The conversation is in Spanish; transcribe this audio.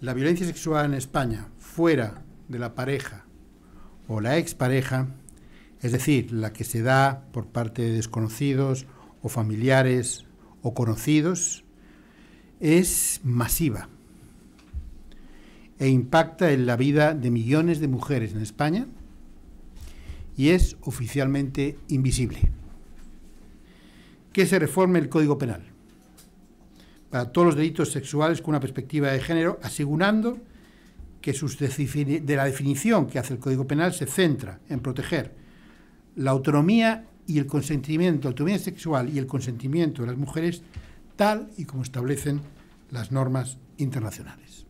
la violencia sexual en España fuera de la pareja o la expareja, es decir, la que se da por parte de desconocidos o familiares o conocidos, es masiva e impacta en la vida de millones de mujeres en España y es oficialmente invisible. Que se reforme el Código Penal para todos los delitos sexuales con una perspectiva de género, asegurando que sus de la definición que hace el Código Penal se centra en proteger la autonomía y el consentimiento, la autonomía sexual y el consentimiento de las mujeres, tal y como establecen las normas internacionales.